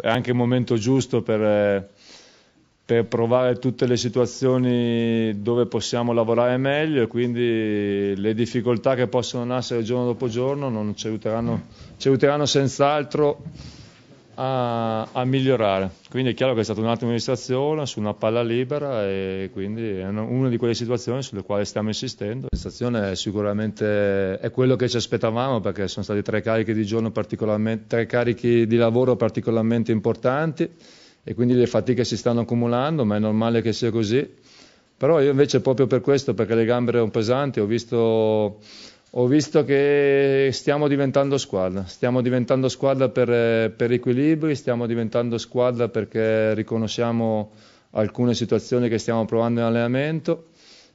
è anche il momento giusto per, eh, per provare tutte le situazioni dove possiamo lavorare meglio e quindi le difficoltà che possono nascere giorno dopo giorno non ci aiuteranno, ci aiuteranno senz'altro a, a, migliorare. Quindi è chiaro che è stata un'altra amministrazione su una palla libera e quindi è una di quelle situazioni sulle quali stiamo insistendo. La situazione è sicuramente è quello che ci aspettavamo perché sono stati tre carichi di giorno particolarmente, tre carichi di lavoro particolarmente importanti e quindi le fatiche si stanno accumulando, ma è normale che sia così. Però io invece proprio per questo, perché le gambe erano pesanti, ho visto ho visto che stiamo diventando squadra, stiamo diventando squadra per, eh, per, equilibri, stiamo diventando squadra perché riconosciamo alcune situazioni che stiamo provando in allenamento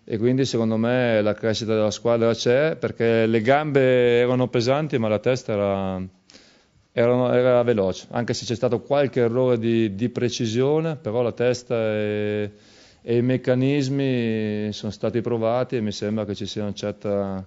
e quindi secondo me la crescita della squadra c'è perché le gambe erano pesanti ma la testa era, era, era veloce, anche se c'è stato qualche errore di, di precisione, però la testa e, e i meccanismi sono stati provati e mi sembra che ci sia una certa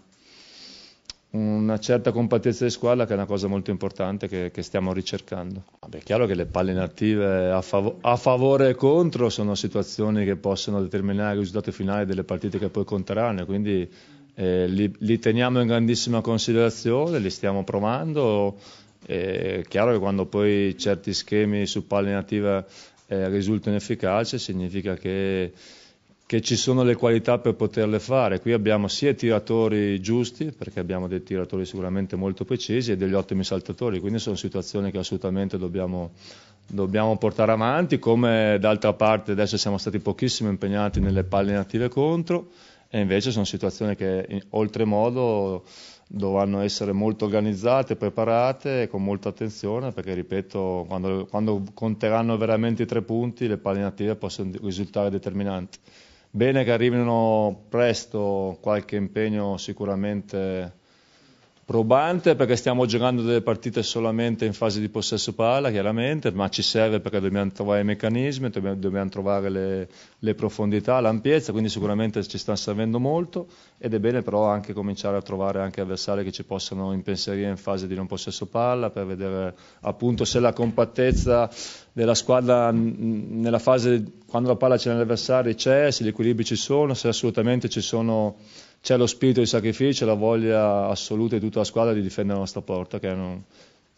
una certa compattezza di squadra che è una cosa molto importante che, che stiamo ricercando. Vabbè, è chiaro che le palle inattive a, fav- a, favore e contro sono situazioni che possono determinare il risultato finale delle partite che poi conteranno, quindi eh, li, li, teniamo in grandissima considerazione, li stiamo provando. È chiaro che quando poi certi schemi su palle inattive eh, risultano efficaci significa che che ci sono le qualità per poterle fare. Qui abbiamo sia i tiratori giusti, perché abbiamo dei tiratori sicuramente molto precisi, e degli ottimi saltatori, quindi sono situazioni che assolutamente dobbiamo, dobbiamo portare avanti, come d'altra parte adesso siamo stati pochissimo impegnati nelle palle native contro, e invece sono situazioni che oltremodo dovranno essere molto organizzate, preparate e con molta attenzione perché ripeto quando, quando conteranno veramente i tre punti le palle native possono risultare determinanti. Bene che arrivino presto qualche impegno sicuramente probante perché stiamo giocando delle partite solamente in fase di possesso palla, chiaramente, ma ci serve perché dobbiamo trovare i meccanismi, dobbiamo, dobbiamo trovare le, le, profondità, l'ampiezza, quindi sicuramente ci sta servendo molto ed è bene però anche cominciare a trovare anche avversari che ci possano impensierire in fase di non possesso palla per vedere appunto se la compattezza della squadra nella fase quando la palla c'è negli avversari c'è, se gli equilibri ci sono, se assolutamente ci sono c'è lo spirito di sacrificio e la voglia assoluta di tutta la squadra di difendere la nostra porta, che, è, un,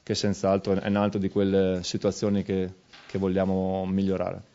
che senz'altro è in alto di quelle situazioni che, che vogliamo migliorare.